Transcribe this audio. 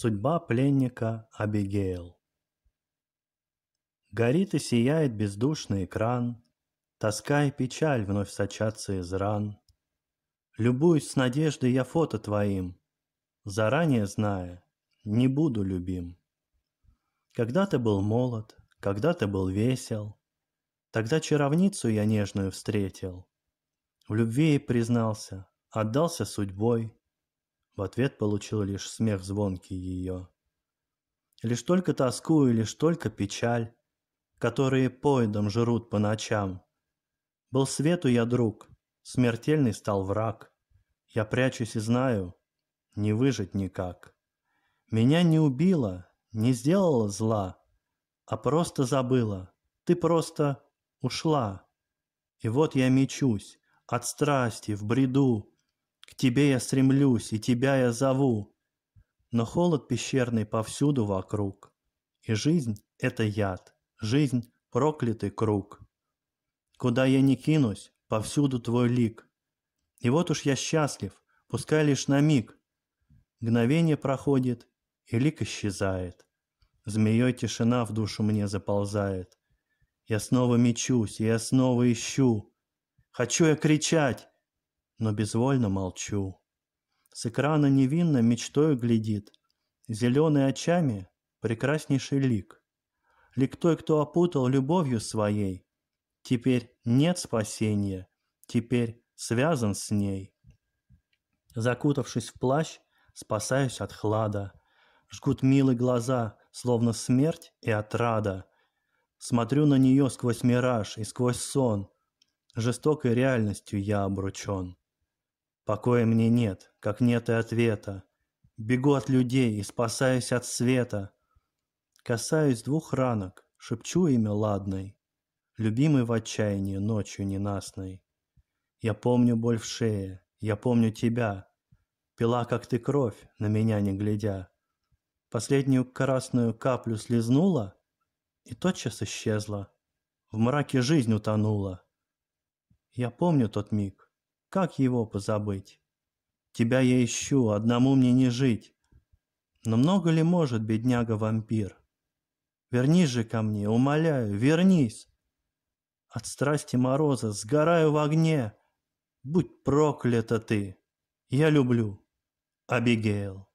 Судьба пленника Абигейл. Горит и сияет бездушный экран, Тоска и печаль вновь сочатся из ран. Любуюсь с надеждой я фото твоим, Заранее зная, не буду любим. Когда ты был молод, когда ты был весел, Тогда чаровницу я нежную встретил. В любви ей признался, отдался судьбой, в ответ получил лишь смех звонкий ее. Лишь только тоску и лишь только печаль, которые поедом жрут по ночам. Был свету я друг, смертельный стал враг. Я прячусь и знаю, не выжить никак. Меня не убило, не сделала зла, а просто забыла. Ты просто ушла. И вот я мечусь от страсти в бреду, к тебе я стремлюсь, и тебя я зову. Но холод пещерный повсюду вокруг. И жизнь — это яд, жизнь — проклятый круг. Куда я не кинусь, повсюду твой лик. И вот уж я счастлив, пускай лишь на миг. Мгновение проходит, и лик исчезает. Змеей тишина в душу мне заползает. Я снова мечусь, я снова ищу. Хочу я кричать, но безвольно молчу. С экрана невинно мечтою глядит, зеленый очами прекраснейший лик. Лик той, кто опутал любовью своей. Теперь нет спасения, теперь связан с ней. Закутавшись в плащ, спасаюсь от хлада. Жгут милые глаза, словно смерть и отрада. Смотрю на нее сквозь мираж и сквозь сон. Жестокой реальностью я обручен. Покоя мне нет, как нет и ответа. Бегу от людей и спасаюсь от света. Касаюсь двух ранок, шепчу имя ладной. Любимый в отчаянии ночью ненастной. Я помню боль в шее, я помню тебя. Пила, как ты, кровь, на меня не глядя. Последнюю красную каплю слезнула и тотчас исчезла. В мраке жизнь утонула. Я помню тот миг, как его позабыть? Тебя я ищу, одному мне не жить. Но много ли может бедняга-вампир? Вернись же ко мне, умоляю, вернись. От страсти мороза сгораю в огне. Будь проклята ты. Я люблю. Абигейл.